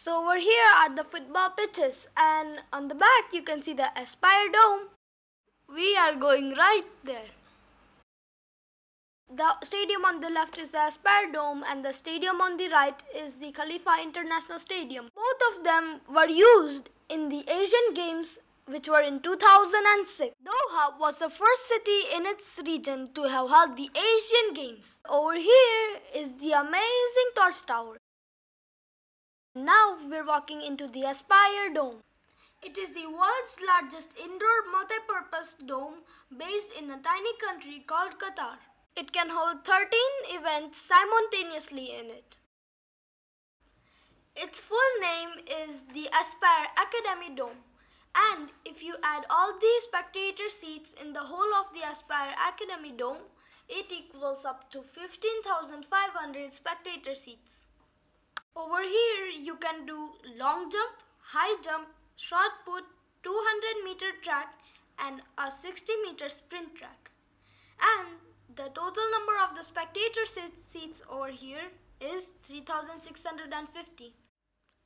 So over here are the football pitches and on the back you can see the Aspire Dome. We are going right there. The stadium on the left is the Aspire Dome and the stadium on the right is the Khalifa International Stadium. Both of them were used in the Asian Games which were in 2006. Doha was the first city in its region to have held the Asian Games. Over here is the amazing torch tower. Now we're walking into the Aspire Dome. It is the world's largest indoor multi-purpose dome based in a tiny country called Qatar. It can hold 13 events simultaneously in it. Its full name is the Aspire Academy Dome. And if you add all the spectator seats in the whole of the Aspire Academy Dome, it equals up to 15,500 spectator seats. Over here you can do long jump, high jump, short put, 200 meter track and a 60 meter sprint track. And the total number of the spectator seats over here is 3650.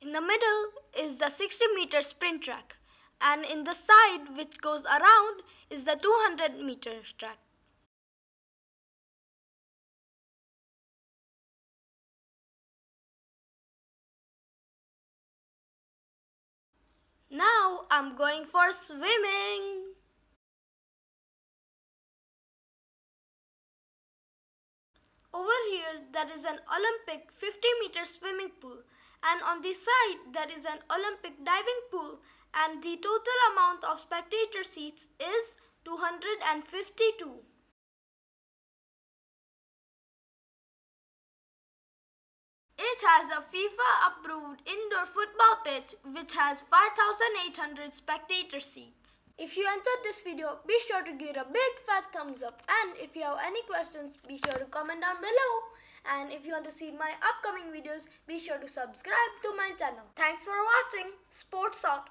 In the middle is the 60 meter sprint track and in the side which goes around is the 200 meter track. Now I'm going for swimming. Over here there is an Olympic 50 meter swimming pool and on the side there is an Olympic diving pool and the total amount of spectator seats is 252. It has a FIFA-approved indoor football pitch which has 5,800 spectator seats. If you enjoyed this video, be sure to give it a big fat thumbs up and if you have any questions, be sure to comment down below. And if you want to see my upcoming videos, be sure to subscribe to my channel. Thanks for watching. Sports out.